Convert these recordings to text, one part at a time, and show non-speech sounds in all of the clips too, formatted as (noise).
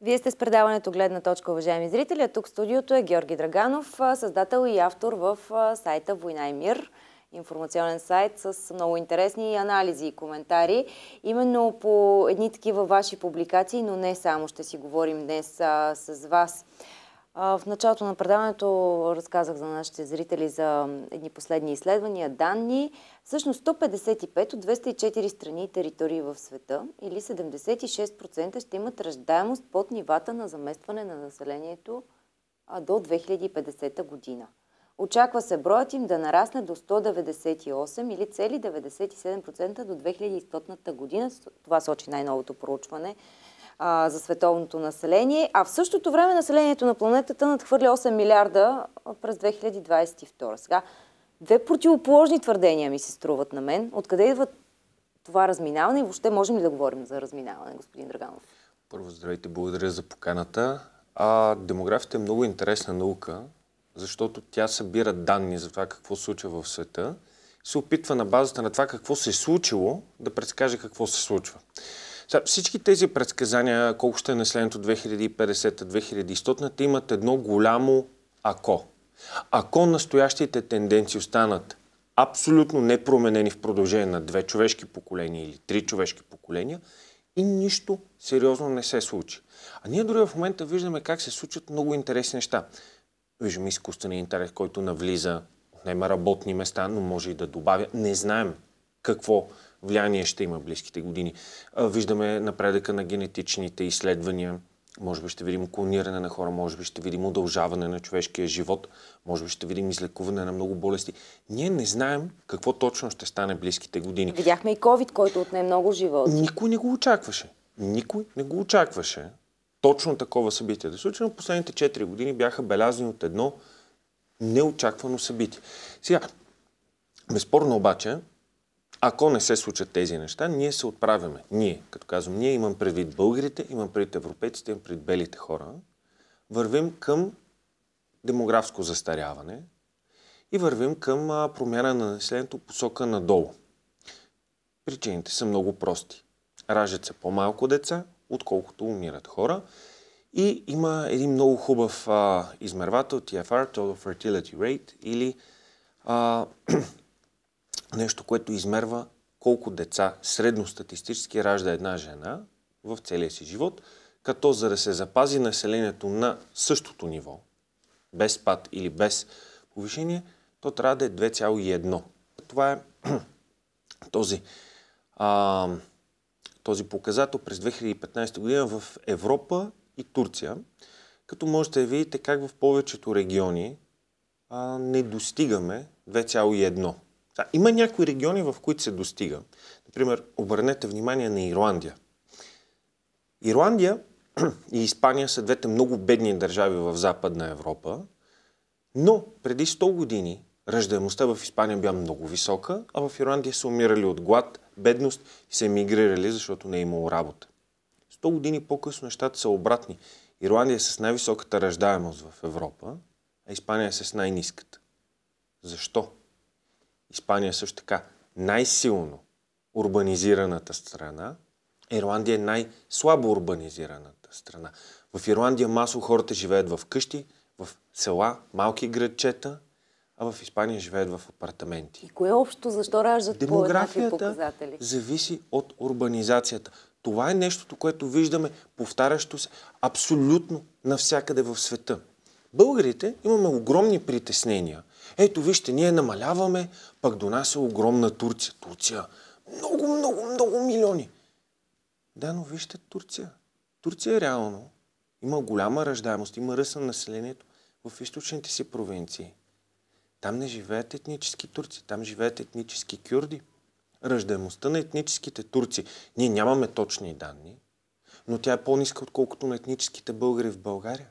Вие сте с предаването Гледна точка, уважаеми зрители. А тук в студиото е Георги Драганов, създател и автор в сайта Война и мир информационен сайт с много интересни анализи и коментари. Именно по едни такива ваши публикации, но не само ще си говорим днес а, с вас. В началото на предаването разказах за нашите зрители за едни последни изследвания, данни. Всъщност 155 от 204 страни и територии в света или 76% ще имат ръждаемост под нивата на заместване на населението до 2050 година. Очаква се броят им да нарасне до 198 или цели 97% до 2100 година. Това сочи най-новото проучване а, за световното население, а в същото време населението на планетата надхвърля 8 милиарда през 2022. Сега, две противоположни твърдения ми се струват на мен. Откъде идва това разминаване и въобще можем ли да говорим за разминаване, господин Драганов? Първо, здравейте, благодаря за поканата. А, демографията е много интересна наука, защото тя събира данни за това какво се случва в света, се опитва на базата на това какво се е случило да предскаже какво се случва. Са, всички тези предсказания, колко ще е населението 2050-2100, те имат едно голямо ако. Ако настоящите тенденции останат абсолютно непроменени в продължение на две човешки поколения или три човешки поколения, и нищо сериозно не се случи. А ние дори в момента виждаме как се случват много интересни неща. Виждаме изкуствения интерес, който навлиза, отнема работни места, но може и да добавя. Не знаем какво влияние ще има близките години. Виждаме напредъка на генетичните изследвания, може би ще видим клониране на хора, може би ще видим удължаване на човешкия живот, може би ще видим излекуване на много болести. Ние не знаем какво точно ще стане близките години. Видяхме и COVID, който отне много живот. Никой не го очакваше. Никой не го очакваше. Точно такова събитие да случайно последните 4 години бяха белязани от едно неочаквано събитие. Сега, безспорно обаче, ако не се случат тези неща, ние се отправяме. Ние, като казвам, ние имам предвид българите, имам предвид европейците, имам предвид белите хора. Вървим към демографско застаряване и вървим към промяна на населението посока надолу. Причините са много прости. Ражат се по-малко деца, отколкото умират хора. И има един много хубав а, измервател, TFR, Total Fertility Rate, или а, (clears throat) нещо, което измерва колко деца средностатистически ражда една жена в целия си живот, като за да се запази населението на същото ниво, без спад или без повишение, то трябва да е 2,1. Това е (clears throat) този, а, този показател през 2015 година в Европа и Турция, като можете да видите как в повечето региони а, не достигаме 2,1. Да, има някои региони, в които се достига. Например, обърнете внимание на Ирландия. Ирландия (clears throat) и Испания са двете много бедни държави в Западна Европа, но преди 100 години раждаемостта в Испания била много висока, а в Ирландия са умирали от глад, бедност и са емигрирали, защото не е имало работа. 100 години по-късно нещата са обратни. Ирландия е с най-високата ръждаемост в Европа, а Испания е с най-низката. Защо? Испания също така най-силно урбанизираната страна, Ирландия е най-слабо урбанизираната страна. В Ирландия масово хората живеят в къщи, в села, малки градчета, а в Испания живеят в апартаменти. И кое е общо? Защо раждат Демографията по показатели? зависи от урбанизацията. Това е нещото, което виждаме повтарящо се абсолютно навсякъде в света. Българите имаме огромни притеснения. Ето вижте, ние намаляваме, пък до нас е огромна Турция. Турция. Много, много, много милиони. Да, но вижте Турция. Турция е реално има голяма раждаемост, има ръст на населението в източните си провинции. Там не живеят етнически турци, там живеят етнически кюрди. Ръждаемостта на етническите турци, ние нямаме точни данни, но тя е по-ниска, отколкото на етническите българи в България.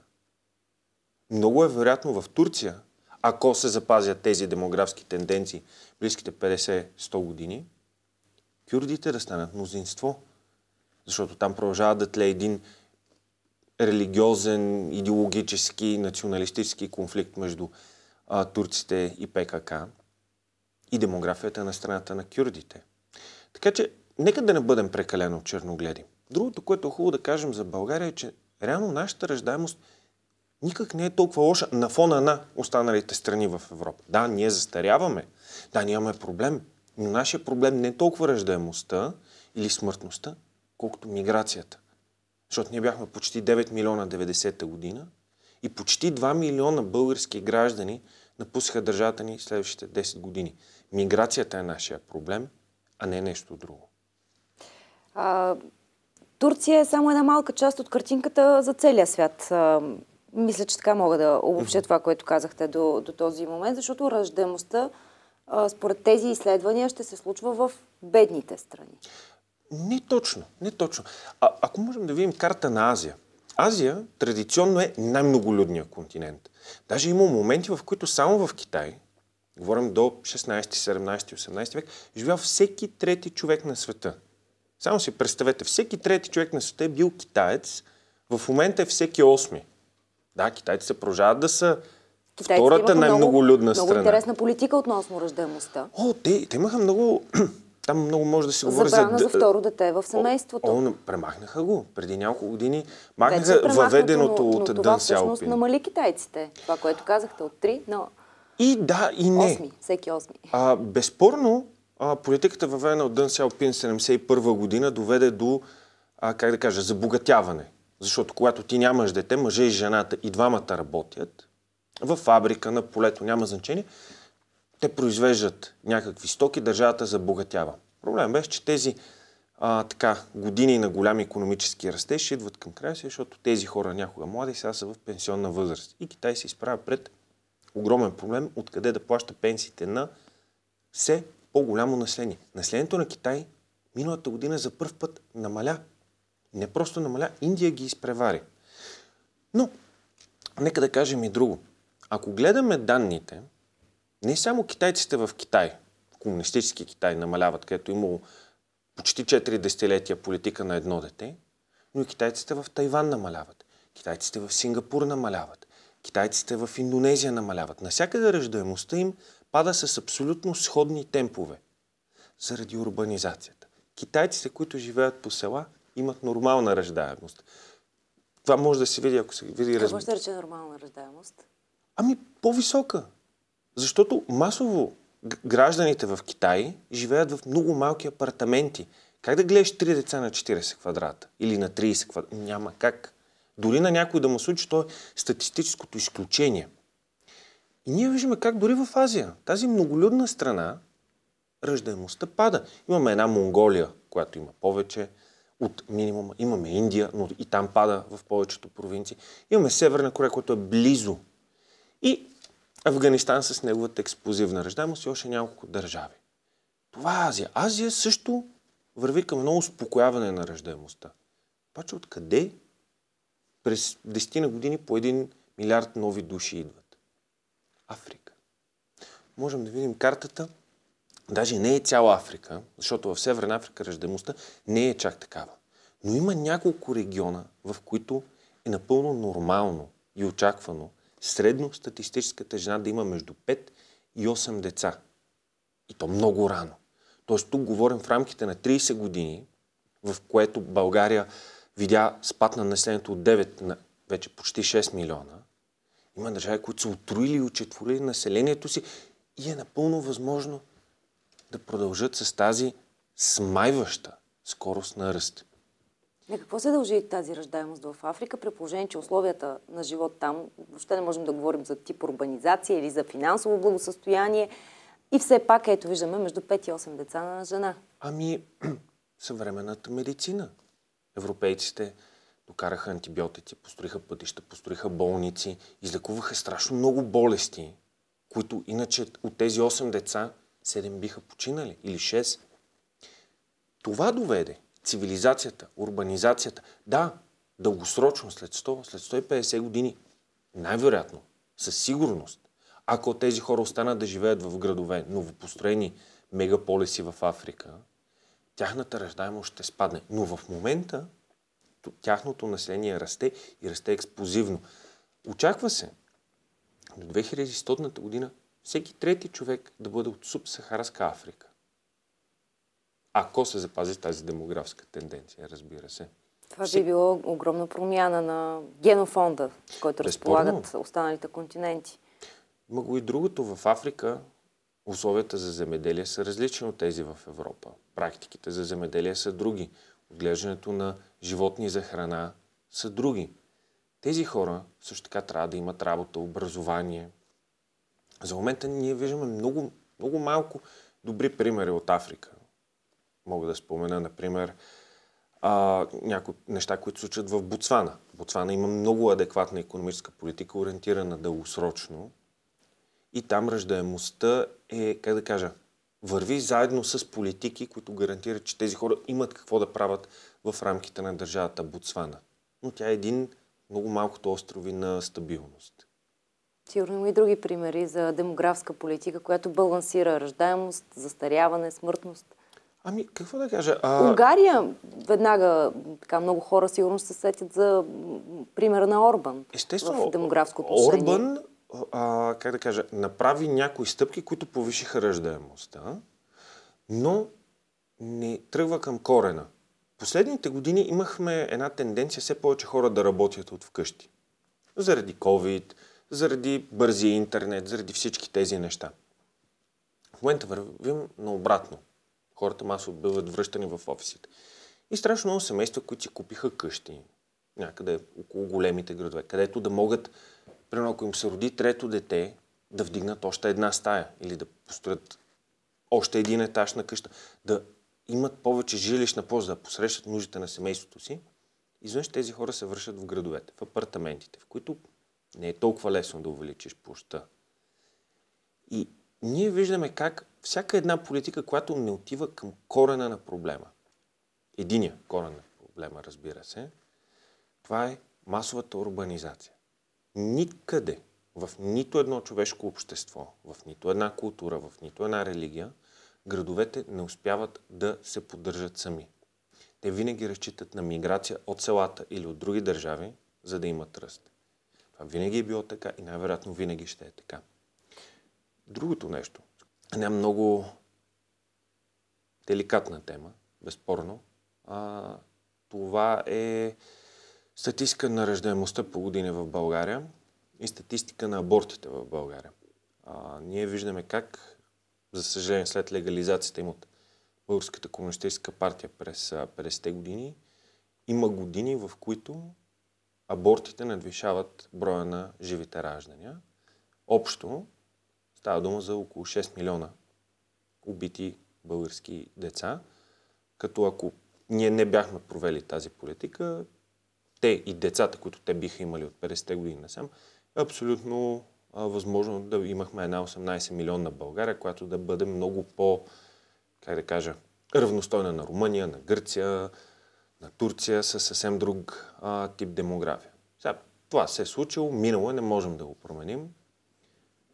Много е вероятно в Турция, ако се запазят тези демографски тенденции близките 50-100 години, кюрдите да станат мнозинство. Защото там продължава да тле един религиозен, идеологически, националистически конфликт между а, турците и ПКК и демографията на страната на кюрдите. Така че, нека да не бъдем прекалено черногледи. Другото, което е хубаво да кажем за България е, че реално нашата ръждаемост – никак не е толкова лоша на фона на останалите страни в Европа. Да, ние застаряваме, да, ние имаме проблем, но нашия проблем не е толкова ръждаемостта или смъртността, колкото миграцията. Защото ние бяхме почти 9 милиона 90-та година и почти 2 милиона български граждани напусиха държавата ни следващите 10 години. Миграцията е нашия проблем, а не нещо друго. А, Турция е само една малка част от картинката за целия свят. Мисля, че така мога да обобща това, което казахте до, до този момент, защото ръждаемостта според тези изследвания ще се случва в бедните страни. Не точно, не точно. А, ако можем да видим карта на Азия. Азия традиционно е най-многолюдния континент. Даже има моменти, в които само в Китай, говорим до 16, 17, 18 век, живял всеки трети човек на света. Само си представете, всеки трети човек на света е бил китаец, в момента е всеки осми. Да, китайците продължават да са Китайците втората най-многолюдна много, страна. Много интересна политика относно ръждаемостта. О, те, те имаха много... (clears throat) Там много може да се говори Забрана за... за второ дете в семейството. О, о, премахнаха го. Преди няколко години махнаха въведеното но, но от Дън Сяопин. всъщност намали китайците. Това, което казахте, от три, но. И да, и не. Осми, всеки осми. А, безспорно, а, политиката въведена от Дън Сяопин 71 година доведе до, а, как да кажа, забогатяване защото когато ти нямаш дете, мъже и жената и двамата работят, в фабрика, на полето, няма значение, те произвеждат някакви стоки, държавата забогатява. Проблем беше, че тези а, така, години на голям економически растеж идват към края си, защото тези хора някога млади сега са в пенсионна възраст. И Китай се изправя пред огромен проблем откъде да плаща пенсиите на все по-голямо население. Населението на Китай миналата година за първ път намаля не просто намаля, Индия ги изпревари. Но, нека да кажем и друго. Ако гледаме данните, не само китайците в Китай, комунистически Китай намаляват, където е имало почти 4 десетилетия политика на едно дете, но и китайците в Тайван намаляват. Китайците в Сингапур намаляват. Китайците в Индонезия намаляват. Насякъде ръждаемостта им пада с абсолютно сходни темпове заради урбанизацията. Китайците, които живеят по села, имат нормална ръждаемост. Това може да се види, ако се види... Какво раз... ще рече нормална ръждаемост? Ами, по-висока. Защото масово гражданите в Китай живеят в много малки апартаменти. Как да гледаш 3 деца на 40 квадрата или на 30 квадрата? Няма как. Дори на някой да му случи, то е статистическото изключение. И ние виждаме как дори в Азия, тази многолюдна страна, ръждаемостта пада. Имаме една Монголия, която има повече, от минимума. Имаме Индия, но и там пада в повечето провинции. Имаме Северна Корея, която е близо. И Афганистан с неговата експлозивна ръждаемост и още няколко държави. Това е Азия. Азия също върви към много успокояване на ръждаемостта. Обаче откъде през 10 на години по 1 милиард нови души идват? Африка. Можем да видим картата Даже не е цяла Африка, защото в Северна Африка ръждемостта не е чак такава. Но има няколко региона, в които е напълно нормално и очаквано средно статистическата жена да има между 5 и 8 деца. И то много рано. Тоест тук говорим в рамките на 30 години, в което България видя спад на населението от 9 на вече почти 6 милиона. Има държави, които са отруили и учетворили населението си и е напълно възможно да продължат с тази смайваща скорост на ръст. На какво се дължи тази ръждаемост в Африка, при положение, че условията на живот там, въобще не можем да говорим за тип урбанизация или за финансово благосъстояние, и все пак, ето виждаме, между 5 и 8 деца на жена. Ами, (clears throat) съвременната медицина. Европейците докараха антибиотици, построиха пътища, построиха болници, излекуваха страшно много болести, които иначе от тези 8 деца 7 биха починали или 6. Това доведе цивилизацията, урбанизацията. Да, дългосрочно, след 100, след 150 години, най-вероятно, със сигурност, ако тези хора останат да живеят в градове, новопостроени мегаполиси в Африка, тяхната ръждаемост ще спадне. Но в момента тяхното население расте и расте експозивно. Очаква се до 2100 година всеки трети човек да бъде от субсахарска Африка. Ако се запази тази демографска тенденция, разбира се. Това би било огромна промяна на генофонда, който разполагат останалите континенти. Има го и другото. В Африка условията за земеделие са различни от тези в Европа. Практиките за земеделие са други. Отглеждането на животни за храна са други. Тези хора също така трябва да имат работа, образование, за момента ние виждаме много, много малко добри примери от Африка. Мога да спомена, например, а, някои неща, които случат в Буцвана. Боцвана има много адекватна економическа политика, ориентирана дългосрочно. И там ръждаемостта е, как да кажа, върви заедно с политики, които гарантират, че тези хора имат какво да правят в рамките на държавата Боцвана. Но тя е един много малкото острови на стабилност. Сигурно има и други примери за демографска политика, която балансира ръждаемост, застаряване, смъртност. Ами, какво да кажа? А... Унгария, веднага така, много хора сигурно се сетят за примера на Орбан. Естествено, в демографско отношение. Орбан, а, как да кажа, направи някои стъпки, които повишиха ръждаемостта, но не тръгва към корена. Последните години имахме една тенденция все повече хора да работят от вкъщи. Заради COVID, заради бързия интернет, заради всички тези неща. В момента вървим наобратно. Хората масово биват връщани в офисите. И страшно много семейства, които си купиха къщи някъде около големите градове, където да могат, примерно ако им се роди трето дете, да вдигнат още една стая или да построят още един етаж на къща, да имат повече жилищна полза, да посрещат нуждите на семейството си, изведнъж тези хора се връщат в градовете, в апартаментите, в които не е толкова лесно да увеличиш площа. И ние виждаме как всяка една политика, която не отива към корена на проблема, единия корен на проблема, разбира се, това е масовата урбанизация. Никъде, в нито едно човешко общество, в нито една култура, в нито една религия, градовете не успяват да се поддържат сами. Те винаги разчитат на миграция от селата или от други държави, за да имат ръст. Това винаги е било така и най-вероятно винаги ще е така. Другото нещо, една много деликатна тема, безспорно, а, това е статистика на ръждаемостта по години в България и статистика на абортите в България. А, ние виждаме как, за съжаление, след легализацията им от Българската комунистическа партия през 50-те години, има години, в които абортите надвишават броя на живите раждания. Общо става дума за около 6 милиона убити български деца, като ако ние не бяхме провели тази политика, те и децата, които те биха имали от 50-те години насам, е абсолютно а, възможно да имахме една 18 милионна България, която да бъде много по, как да кажа, равностойна на Румъния, на Гърция, на Турция са съвсем друг а, тип демография. Сега, това се е случило, минало е, не можем да го променим.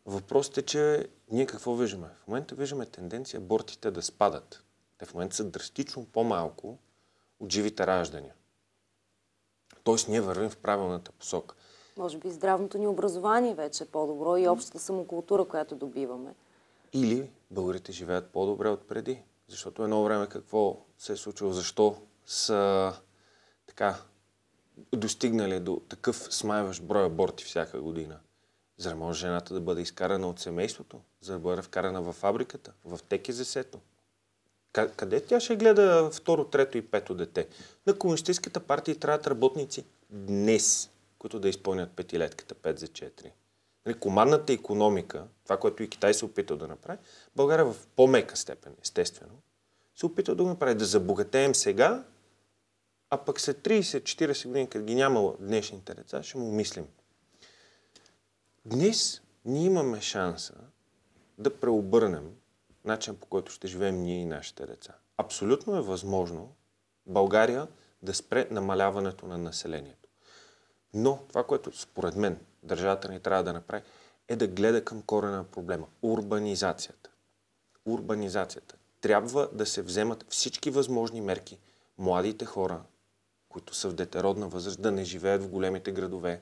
Въпросът е, че ние какво виждаме? В момента виждаме тенденция бортите да спадат. Те в момента са драстично по-малко от живите раждания. Тоест ние вървим в правилната посока. Може би здравното ни образование вече е по-добро и общата самокултура, която добиваме. Или българите живеят по-добре от преди. Защото едно време какво се е случило, защо са така достигнали до такъв смайващ брой аборти всяка година, за да може жената да бъде изкарана от семейството, за да бъде вкарана в фабриката, в ТКЗС-то. Къде тя ще гледа второ, трето и пето дете? На комунистическата партия трябват работници днес, които да изпълнят петилетката 5 за 4. Нали, командната економика, това, което и Китай се опитал да направи, България в по-мека степен, естествено, се опитал да го направи. Да забогатеем сега, а пък след 30-40 години, като ги нямало днешните деца, ще му мислим. Днес ние имаме шанса да преобърнем начин по който ще живеем ние и нашите деца. Абсолютно е възможно България да спре намаляването на населението. Но това, което според мен държавата ни трябва да направи, е да гледа към корена на проблема. Урбанизацията. Урбанизацията. Трябва да се вземат всички възможни мерки младите хора които са в детеродна възраст, да не живеят в големите градове.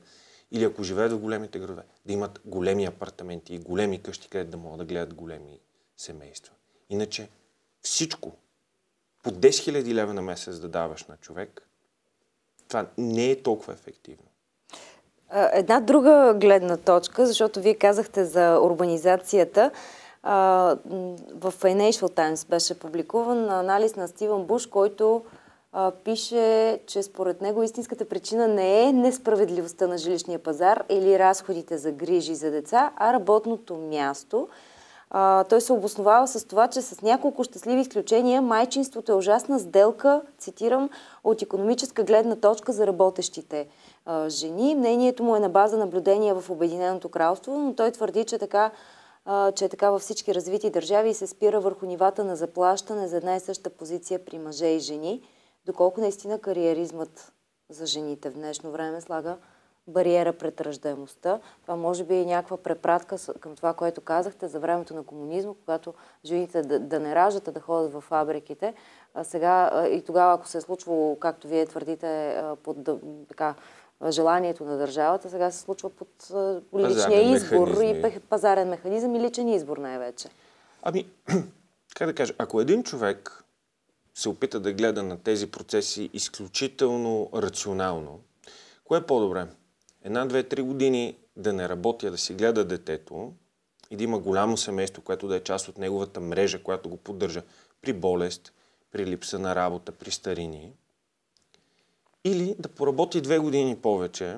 Или ако живеят в големите градове, да имат големи апартаменти и големи къщи, където да могат да гледат големи семейства. Иначе всичко, по 10 000 лева на месец да даваш на човек, това не е толкова ефективно. Една друга гледна точка, защото вие казахте за урбанизацията. В Financial Times беше публикуван анализ на Стивън Буш, който а, пише, че според него истинската причина не е несправедливостта на жилищния пазар или разходите за грижи за деца, а работното място. А, той се обосновава с това, че с няколко щастливи изключения майчинството е ужасна сделка, цитирам, от економическа гледна точка за работещите а, жени. Мнението му е на база наблюдения в Обединеното кралство, но той твърди, че така че е така във всички развити държави и се спира върху нивата на заплащане за една и съща позиция при мъже и жени доколко наистина кариеризмът за жените в днешно време слага бариера пред ръждаемостта. Това може би е някаква препратка към това, което казахте за времето на комунизма, когато жените да, да не раждат, а да ходят в фабриките. А сега и тогава, ако се е случвало, както вие твърдите, под така, желанието на държавата, сега се случва под личния избор механизми. и пазарен механизъм и личен избор най-вече. Ами, (clears throat) как да кажа, ако един човек се опита да гледа на тези процеси изключително рационално, кое е по-добре? Една, две, три години да не работя, да си гледа детето и да има голямо семейство, което да е част от неговата мрежа, която го поддържа при болест, при липса на работа, при старини. Или да поработи две години повече,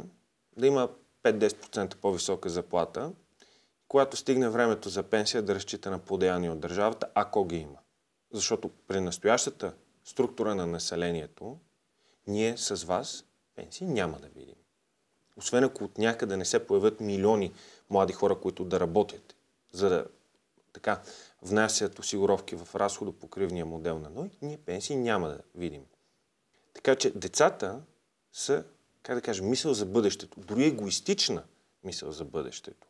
да има 5-10% по-висока заплата, когато стигне времето за пенсия да разчита на подеяние от държавата, ако ги има. Защото при настоящата структура на населението, ние с вас пенсии няма да видим. Освен ако от някъде не се появят милиони млади хора, които да работят, за да така, внасят осигуровки в разходопокривния модел на НОИ, ние пенсии няма да видим. Така че децата са, как да кажа, мисъл за бъдещето, дори егоистична мисъл за бъдещето.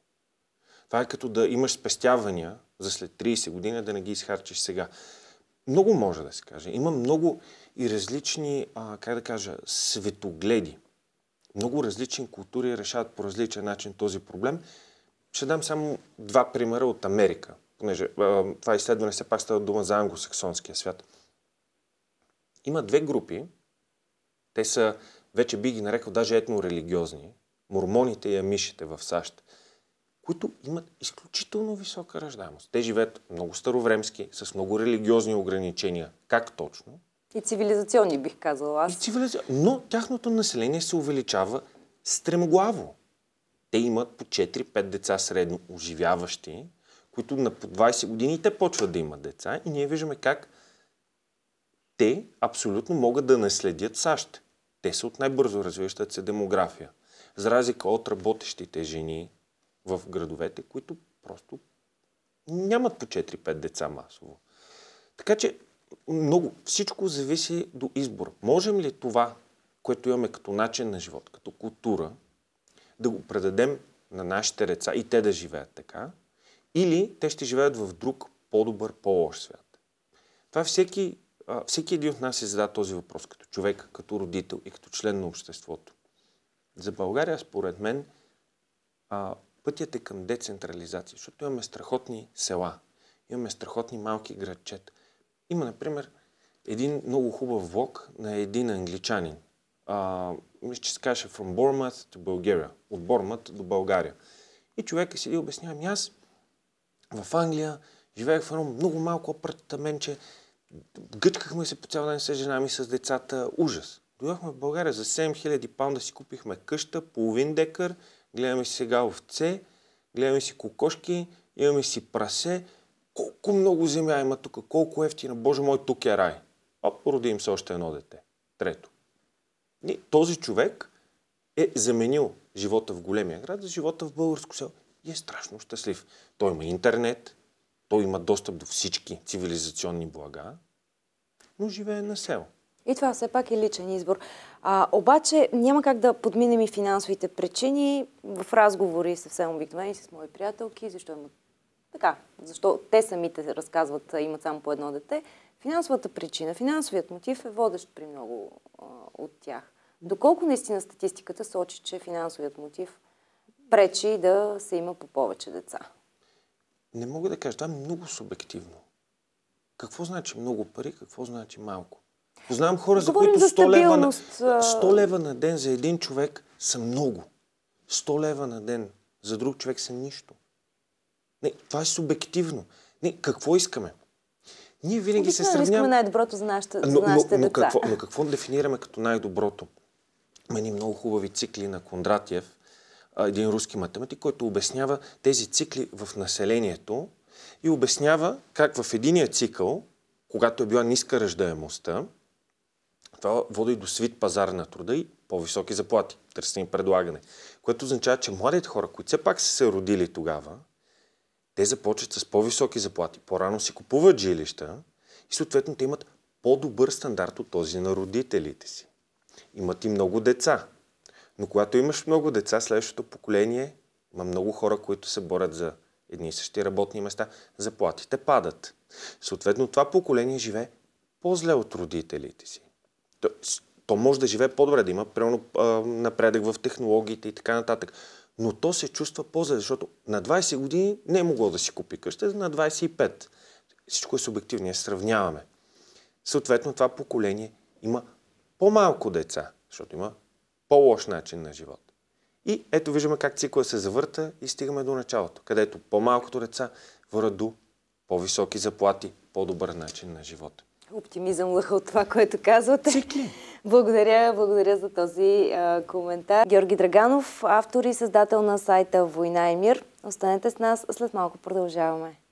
Това е като да имаш спестявания за след 30 години, да не ги изхарчиш сега много може да се каже. Има много и различни, а, как да кажа, светогледи. Много различни култури решават по различен начин този проблем. Ще дам само два примера от Америка, понеже а, това изследване се пак става дума за англосаксонския свят. Има две групи, те са, вече би ги нарекал даже етнорелигиозни, мормоните и амишите в САЩ които имат изключително висока раждаемост. Те живеят много старовремски, с много религиозни ограничения. Как точно? И цивилизационни, бих казала аз. И цивилиз... Но тяхното население се увеличава стремглаво. Те имат по 4-5 деца средно оживяващи, които на по 20 години те почват да имат деца и ние виждаме как те абсолютно могат да наследят САЩ. Те са от най-бързо развиващата се демография. За разлика от работещите жени, в градовете, които просто нямат по 4-5 деца масово. Така че много, всичко зависи до избор. Можем ли това, което имаме като начин на живот, като култура, да го предадем на нашите деца и те да живеят така, или те ще живеят в друг по-добър, по-лош свят. Това всеки, всеки един от нас се зададе този въпрос като човек, като родител и като член на обществото. За България, според мен, Пътят е към децентрализация, защото имаме страхотни села, имаме страхотни малки градчета. Има, например, един много хубав влог на един англичанин. мисля, че се каже From Bournemouth to Bulgaria. От Бормът до България. И човека е седи и обяснява, ами аз в Англия живеех в едно много малко апартаментче, гъчкахме се по цял ден с жена ми, с децата. Ужас. Дойдохме в България за 7000 паунда си купихме къща, половин декар, гледаме си сега овце, гледаме си кокошки, имаме си прасе. Колко много земя има тук, колко ефтина. Боже мой, тук е рай. А породи им се още едно дете. Трето. И този човек е заменил живота в големия град за живота в българско село. И е страшно щастлив. Той има интернет, той има достъп до всички цивилизационни блага, но живее на село. И това все пак е личен избор. А, обаче няма как да подминем и финансовите причини в разговори съвсем обикновени с мои приятелки, защо има. така, защо те самите разказват, имат само по едно дете. Финансовата причина, финансовият мотив е водещ при много а, от тях. Доколко наистина статистиката сочи, че финансовият мотив пречи да се има по повече деца? Не мога да кажа, това е много субективно. Какво значи много пари, какво значи малко? Знам хора, за Говорим които 100 лева, на, 100 лева на ден за един човек са много. 100 лева на ден за друг човек са нищо. Не, това е субективно. Не, какво искаме? Ние винаги Обикновено се сравняваме... искаме най-доброто за нашите, но, за нашите но, но, Какво, но какво дефинираме като най-доброто? Мени много хубави цикли на Кондратиев, един руски математик, който обяснява тези цикли в населението и обяснява как в единия цикъл, когато е била ниска ръждаемостта, това води до свит пазар на труда и по-високи заплати, търсене и предлагане. Което означава, че младите хора, които все пак са се родили тогава, те започват с по-високи заплати, по-рано си купуват жилища и съответно те имат по-добър стандарт от този на родителите си. Имат и много деца. Но когато имаш много деца, следващото поколение има много хора, които се борят за едни и същи работни места, заплатите падат. Съответно, това поколение живее по-зле от родителите си. То, то може да живее по-добре, да има примерно напредък в технологиите и така нататък. Но то се чувства по-зле, защото на 20 години не е могло да си купи къща, на 25. Всичко е субективно, ние сравняваме. Съответно, това поколение има по-малко деца, защото има по-лош начин на живот. И ето виждаме как цикла се завърта и стигаме до началото, където по-малкото деца върват до по-високи заплати, по-добър начин на живота. Оптимизъм лъха от това, което казвате. Цикли. Благодаря, благодаря за този а, коментар. Георги Драганов, автор и създател на сайта Война и мир. Останете с нас, след малко продължаваме.